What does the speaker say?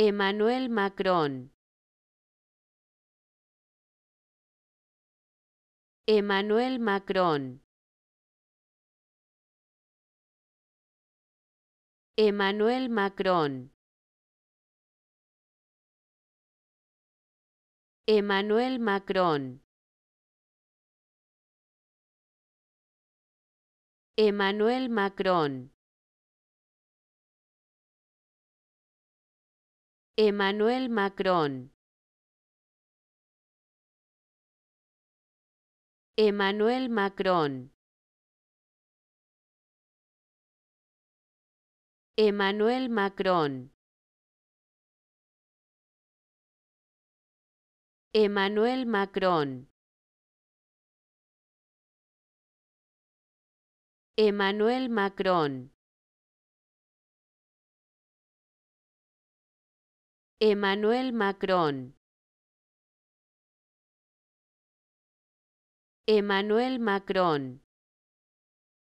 Emmanuel Macron. Emmanuel Macron. Emmanuel Macron. Emmanuel Macron. Emmanuel Macron. Emmanuel Macron. Emmanuel Macron. Emmanuel Macron. Emmanuel Macron. Emmanuel Macron. Emmanuel Macron. Emmanuel Macron.